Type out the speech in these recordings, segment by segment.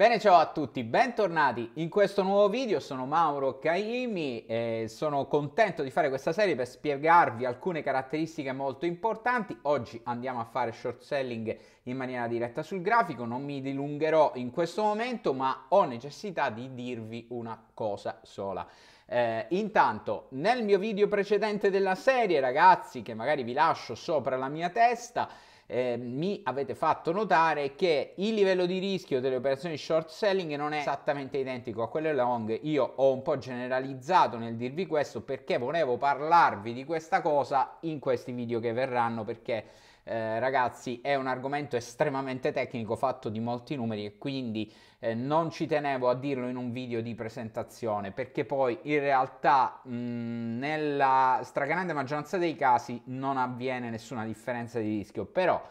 Bene, ciao a tutti, bentornati in questo nuovo video, sono Mauro Caimi e sono contento di fare questa serie per spiegarvi alcune caratteristiche molto importanti. Oggi andiamo a fare short selling in maniera diretta sul grafico, non mi dilungherò in questo momento, ma ho necessità di dirvi una cosa sola. Eh, intanto, nel mio video precedente della serie, ragazzi, che magari vi lascio sopra la mia testa, Ehm, mi avete fatto notare che il livello di rischio delle operazioni short selling non è esattamente identico a quello long. Io ho un po' generalizzato nel dirvi questo perché volevo parlarvi di questa cosa in questi video che verranno perché eh, ragazzi è un argomento estremamente tecnico fatto di molti numeri e quindi eh, non ci tenevo a dirlo in un video di presentazione perché poi in realtà mh, nella stragrande maggioranza dei casi non avviene nessuna differenza di rischio però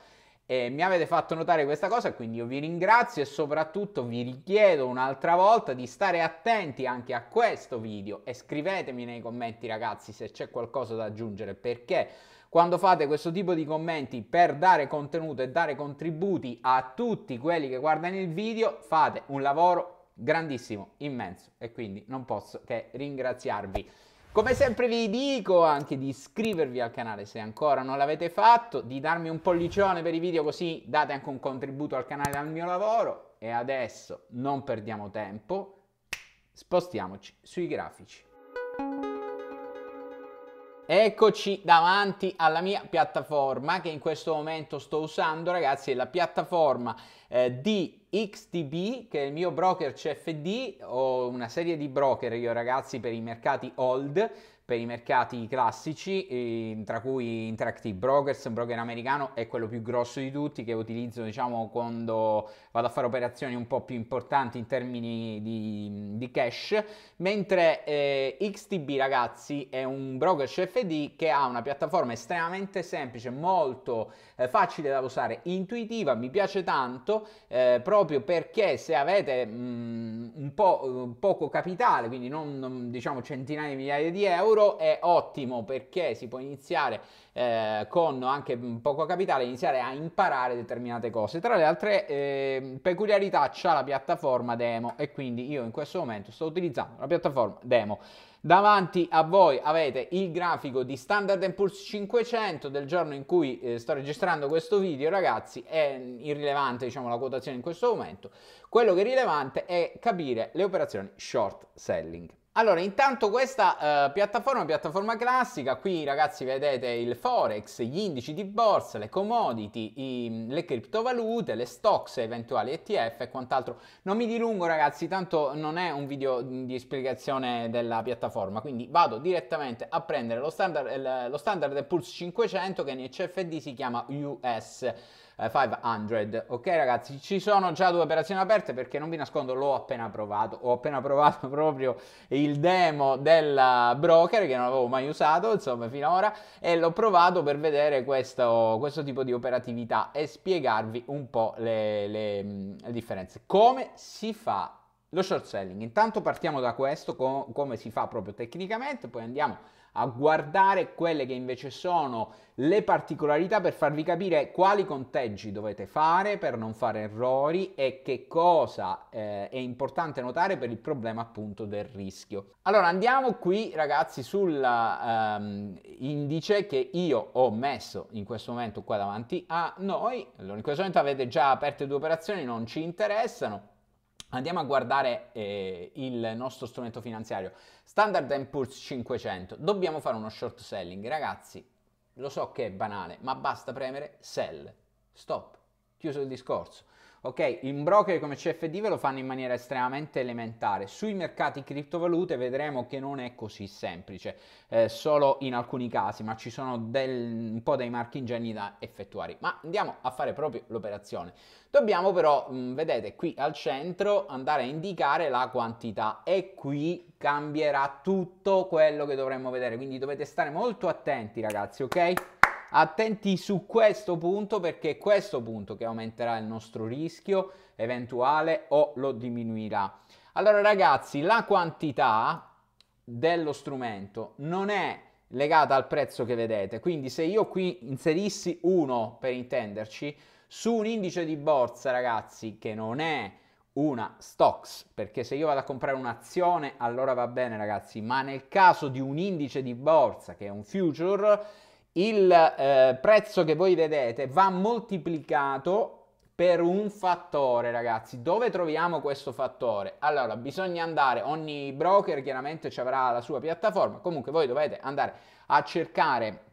eh, mi avete fatto notare questa cosa, quindi io vi ringrazio e soprattutto vi richiedo un'altra volta di stare attenti anche a questo video e scrivetemi nei commenti ragazzi se c'è qualcosa da aggiungere perché quando fate questo tipo di commenti per dare contenuto e dare contributi a tutti quelli che guardano il video, fate un lavoro grandissimo, immenso e quindi non posso che ringraziarvi. Come sempre vi dico anche di iscrivervi al canale se ancora non l'avete fatto, di darmi un pollicione per i video così date anche un contributo al canale e al mio lavoro e adesso non perdiamo tempo, spostiamoci sui grafici. Eccoci davanti alla mia piattaforma che in questo momento sto usando, ragazzi, è la piattaforma eh, di XTB che è il mio broker CFD, ho una serie di broker io ragazzi per i mercati old, per i mercati classici, ehm, tra cui Interactive Brokers, un broker americano, è quello più grosso di tutti che utilizzo diciamo, quando vado a fare operazioni un po' più importanti in termini di, di cash, mentre eh, XTB ragazzi è un broker CFD che ha una piattaforma estremamente semplice, molto eh, facile da usare, intuitiva, mi piace tanto, eh, proprio perché se avete... Mh, po' eh, poco capitale, quindi non, non, diciamo centinaia di migliaia di euro, è ottimo perché si può iniziare eh, con anche poco capitale, iniziare a imparare determinate cose. Tra le altre eh, peculiarità c'è la piattaforma demo e quindi io in questo momento sto utilizzando la piattaforma demo. Davanti a voi avete il grafico di Standard Poor's 500 del giorno in cui eh, sto registrando questo video, ragazzi, è irrilevante diciamo, la quotazione in questo momento. Quello che è rilevante è capire le operazioni short selling. Allora, intanto questa uh, piattaforma piattaforma classica, qui ragazzi vedete il forex, gli indici di borsa, le commodity, i, le criptovalute, le stocks, eventuali ETF e quant'altro. Non mi dilungo ragazzi, tanto non è un video di spiegazione della piattaforma, quindi vado direttamente a prendere lo standard, lo standard Pulse 500 che in CFD si chiama US. 500. Eh, ok ragazzi, ci sono già due operazioni aperte perché non vi nascondo, l'ho appena provato, ho appena provato proprio il demo del broker che non avevo mai usato, insomma, finora, e l'ho provato per vedere questo, questo tipo di operatività e spiegarvi un po' le, le, le differenze. Come si fa lo short selling? Intanto partiamo da questo, com come si fa proprio tecnicamente, poi andiamo a guardare quelle che invece sono le particolarità per farvi capire quali conteggi dovete fare per non fare errori e che cosa eh, è importante notare per il problema appunto del rischio. Allora andiamo qui ragazzi sull'indice ehm, che io ho messo in questo momento qua davanti a noi. Allora in questo momento avete già aperte due operazioni, non ci interessano. Andiamo a guardare eh, il nostro strumento finanziario, Standard Poor's 500. Dobbiamo fare uno short selling, ragazzi. Lo so che è banale, ma basta premere sell. Stop. Chiuso il discorso. Ok, in broker come CFD ve lo fanno in maniera estremamente elementare. Sui mercati criptovalute vedremo che non è così semplice, eh, solo in alcuni casi, ma ci sono del, un po' dei marchi ingegni da effettuare. Ma andiamo a fare proprio l'operazione. Dobbiamo però, mh, mm, vedete qui al centro, andare a indicare la quantità e qui cambierà tutto quello che dovremmo vedere, quindi dovete stare molto attenti ragazzi, ok? Attenti su questo punto perché è questo punto che aumenterà il nostro rischio eventuale o lo diminuirà. Allora ragazzi, la quantità dello strumento non è legata al prezzo che vedete, quindi se io qui inserissi uno, per intenderci, su un indice di borsa ragazzi che non è una stocks, perché se io vado a comprare un'azione allora va bene ragazzi, ma nel caso di un indice di borsa che è un future il eh, prezzo che voi vedete va moltiplicato per un fattore, ragazzi. Dove troviamo questo fattore? Allora, bisogna andare, ogni broker chiaramente ci avrà la sua piattaforma, comunque voi dovete andare a cercare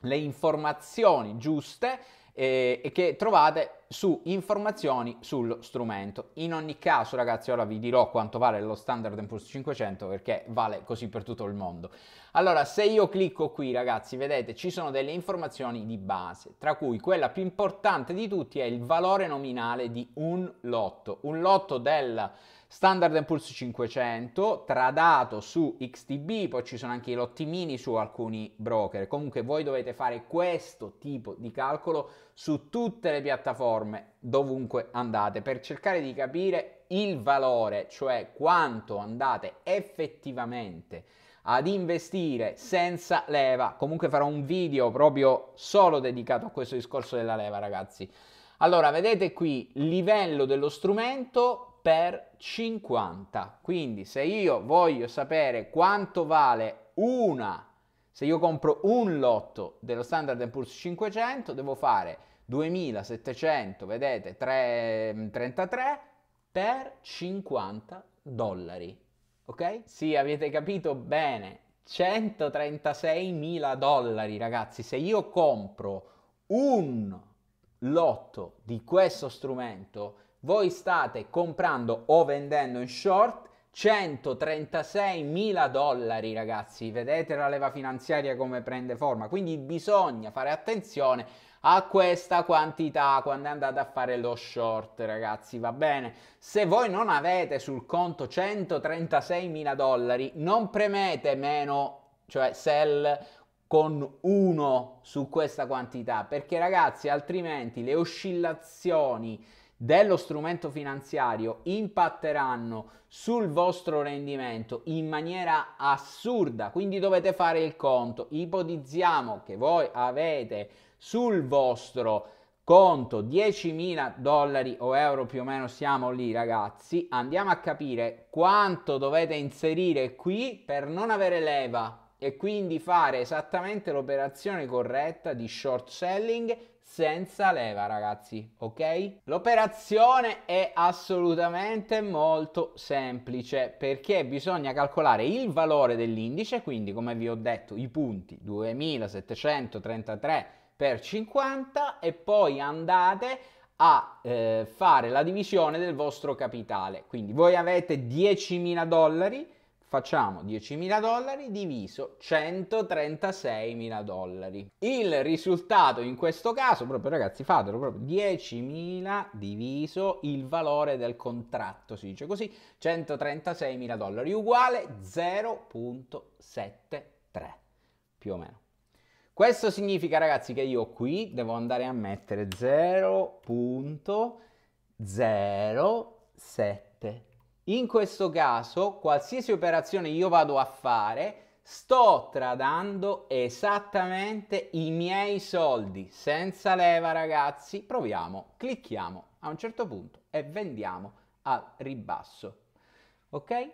le informazioni giuste eh, e che trovate su informazioni sullo strumento. In ogni caso ragazzi ora vi dirò quanto vale lo Standard Poor's 500 perché vale così per tutto il mondo. Allora se io clicco qui ragazzi vedete ci sono delle informazioni di base tra cui quella più importante di tutti è il valore nominale di un lotto. Un lotto del Standard Pulse 500, tradato su XTB, poi ci sono anche i lotti mini su alcuni broker. Comunque voi dovete fare questo tipo di calcolo su tutte le piattaforme, dovunque andate, per cercare di capire il valore, cioè quanto andate effettivamente ad investire senza leva. Comunque farò un video proprio solo dedicato a questo discorso della leva, ragazzi. Allora, vedete qui livello dello strumento, per 50. Quindi se io voglio sapere quanto vale una, se io compro un lotto dello Standard Poor's 500, devo fare 2700, vedete, 3, 33 mm, per 50 dollari. Ok? Sì, avete capito bene. 136.000 dollari, ragazzi. Se io compro un lotto di questo strumento, voi state comprando o vendendo in short 136 mila dollari ragazzi vedete la leva finanziaria come prende forma quindi bisogna fare attenzione a questa quantità quando andate a fare lo short ragazzi va bene se voi non avete sul conto 136 mila dollari non premete meno cioè sell con 1 su questa quantità perché ragazzi altrimenti le oscillazioni dello strumento finanziario impatteranno sul vostro rendimento in maniera assurda, quindi dovete fare il conto. Ipotizziamo che voi avete sul vostro conto 10.000 dollari o euro più o meno siamo lì ragazzi, andiamo a capire quanto dovete inserire qui per non avere leva e quindi fare esattamente l'operazione corretta di short selling senza leva ragazzi ok l'operazione è assolutamente molto semplice perché bisogna calcolare il valore dell'indice quindi come vi ho detto i punti 2733 per 50 e poi andate a eh, fare la divisione del vostro capitale quindi voi avete 10.000 dollari Facciamo 10.000 dollari diviso 136.000 dollari. Il risultato in questo caso, proprio ragazzi, fatelo proprio 10.000 diviso il valore del contratto, si dice così, 136.000 dollari uguale 0.73 più o meno. Questo significa ragazzi che io qui devo andare a mettere 0.073 in questo caso, qualsiasi operazione io vado a fare, sto tradando esattamente i miei soldi, senza leva ragazzi. Proviamo, clicchiamo a un certo punto e vendiamo al ribasso. Ok?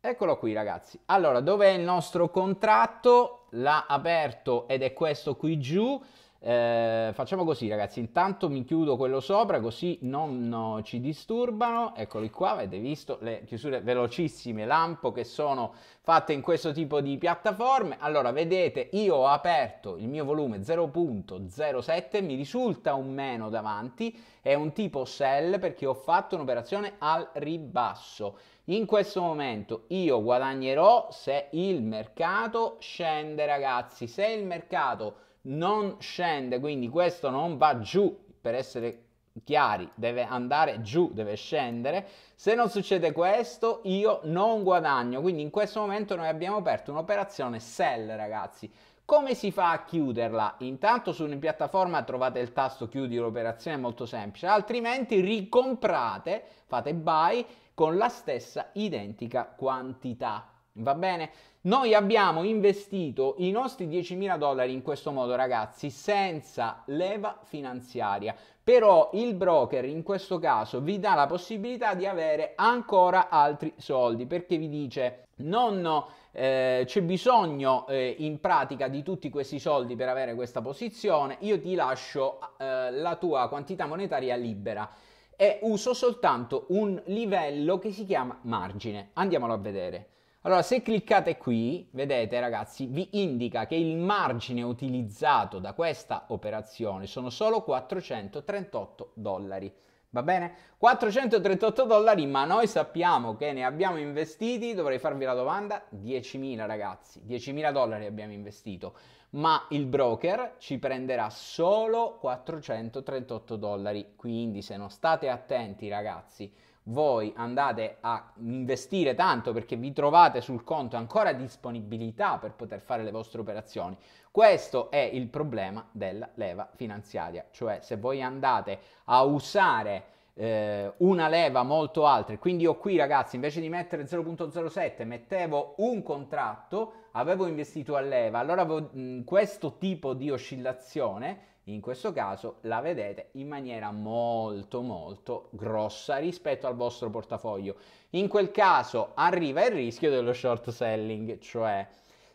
Eccolo qui ragazzi. Allora, dov'è il nostro contratto? L'ha aperto ed è questo qui giù. Eh, facciamo così ragazzi, intanto mi chiudo quello sopra così non no, ci disturbano, eccoli qua, avete visto le chiusure velocissime lampo che sono fatte in questo tipo di piattaforme, allora vedete io ho aperto il mio volume 0.07, mi risulta un meno davanti, è un tipo sell perché ho fatto un'operazione al ribasso, in questo momento io guadagnerò se il mercato scende ragazzi, se il mercato non scende, quindi questo non va giù, per essere chiari, deve andare giù, deve scendere. Se non succede questo, io non guadagno. Quindi in questo momento noi abbiamo aperto un'operazione sell, ragazzi. Come si fa a chiuderla? Intanto su una piattaforma trovate il tasto chiudi l'operazione, è molto semplice, altrimenti ricomprate, fate buy con la stessa identica quantità. Va bene? Noi abbiamo investito i nostri 10.000 dollari in questo modo, ragazzi, senza leva finanziaria. Però il broker in questo caso vi dà la possibilità di avere ancora altri soldi perché vi dice non eh, c'è bisogno eh, in pratica di tutti questi soldi per avere questa posizione, io ti lascio eh, la tua quantità monetaria libera e uso soltanto un livello che si chiama margine. Andiamolo a vedere. Allora, se cliccate qui, vedete ragazzi, vi indica che il margine utilizzato da questa operazione sono solo 438 dollari. Va bene? 438 dollari, ma noi sappiamo che ne abbiamo investiti, dovrei farvi la domanda, 10.000 ragazzi, 10.000 dollari abbiamo investito, ma il broker ci prenderà solo 438 dollari, quindi se non state attenti ragazzi, voi andate a investire tanto perché vi trovate sul conto ancora disponibilità per poter fare le vostre operazioni. Questo è il problema della leva finanziaria, cioè se voi andate a usare eh, una leva molto alta, quindi io qui ragazzi invece di mettere 0.07 mettevo un contratto, avevo investito a leva, allora mh, questo tipo di oscillazione in questo caso la vedete in maniera molto molto grossa rispetto al vostro portafoglio. In quel caso arriva il rischio dello short selling, cioè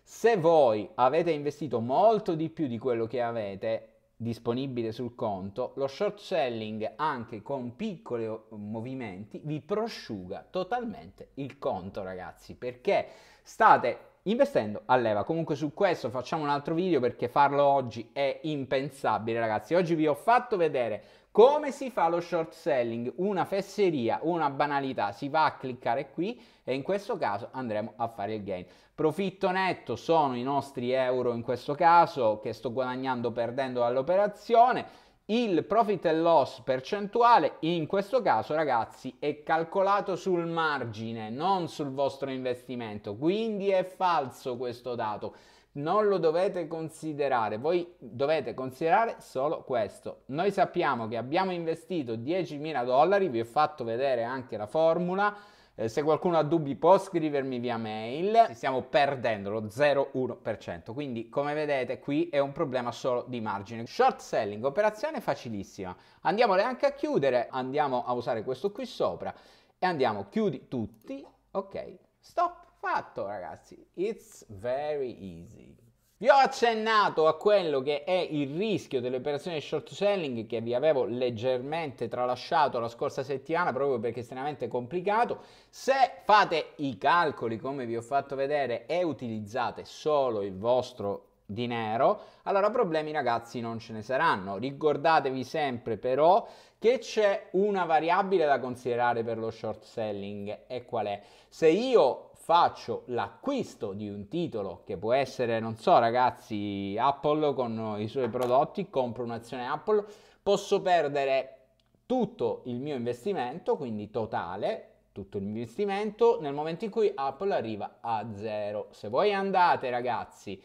se voi avete investito molto di più di quello che avete disponibile sul conto, lo short selling anche con piccoli eh, movimenti vi prosciuga totalmente il conto, ragazzi, perché state investendo a leva. Comunque su questo facciamo un altro video perché farlo oggi è impensabile ragazzi. Oggi vi ho fatto vedere come si fa lo short selling, una fesseria, una banalità, si va a cliccare qui e in questo caso andremo a fare il gain. Profitto netto sono i nostri euro in questo caso che sto guadagnando perdendo dall'operazione il profit and loss percentuale in questo caso ragazzi è calcolato sul margine, non sul vostro investimento, quindi è falso questo dato. Non lo dovete considerare, voi dovete considerare solo questo. Noi sappiamo che abbiamo investito 10.000 dollari, vi ho fatto vedere anche la formula, eh, se qualcuno ha dubbi può scrivermi via mail. stiamo perdendo lo 0,1%. Quindi, come vedete, qui è un problema solo di margine. Short selling, operazione facilissima. Andiamole anche a chiudere. Andiamo a usare questo qui sopra. E andiamo, chiudi tutti. Ok, stop. Fatto, ragazzi. It's very easy. Vi ho accennato a quello che è il rischio delle operazioni short selling che vi avevo leggermente tralasciato la scorsa settimana proprio perché è estremamente complicato. Se fate i calcoli come vi ho fatto vedere e utilizzate solo il vostro dinero, allora problemi ragazzi non ce ne saranno. Ricordatevi sempre però che c'è una variabile da considerare per lo short selling e qual è? Se io faccio l'acquisto di un titolo che può essere, non so ragazzi, Apple con i suoi prodotti, compro un'azione Apple, posso perdere tutto il mio investimento, quindi totale, tutto il mio investimento nel momento in cui Apple arriva a zero. Se voi andate ragazzi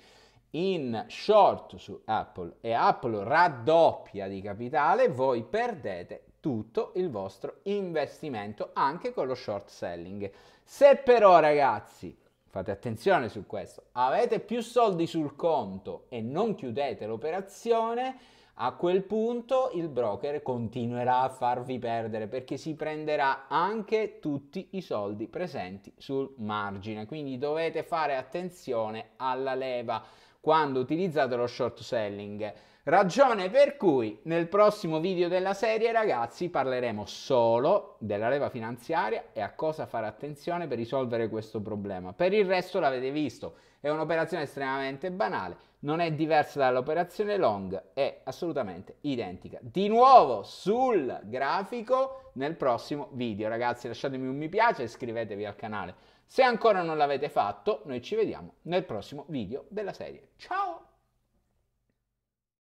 in short su Apple e Apple raddoppia di capitale, voi perdete tutto il vostro investimento anche con lo short selling. Se però ragazzi, fate attenzione su questo, avete più soldi sul conto e non chiudete l'operazione, a quel punto il broker continuerà a farvi perdere perché si prenderà anche tutti i soldi presenti sul margine. Quindi dovete fare attenzione alla leva quando utilizzate lo short selling Ragione per cui nel prossimo video della serie, ragazzi, parleremo solo della leva finanziaria e a cosa fare attenzione per risolvere questo problema. Per il resto l'avete visto, è un'operazione estremamente banale, non è diversa dall'operazione long, è assolutamente identica. Di nuovo sul grafico nel prossimo video, ragazzi, lasciatemi un mi piace e iscrivetevi al canale. Se ancora non l'avete fatto, noi ci vediamo nel prossimo video della serie. Ciao!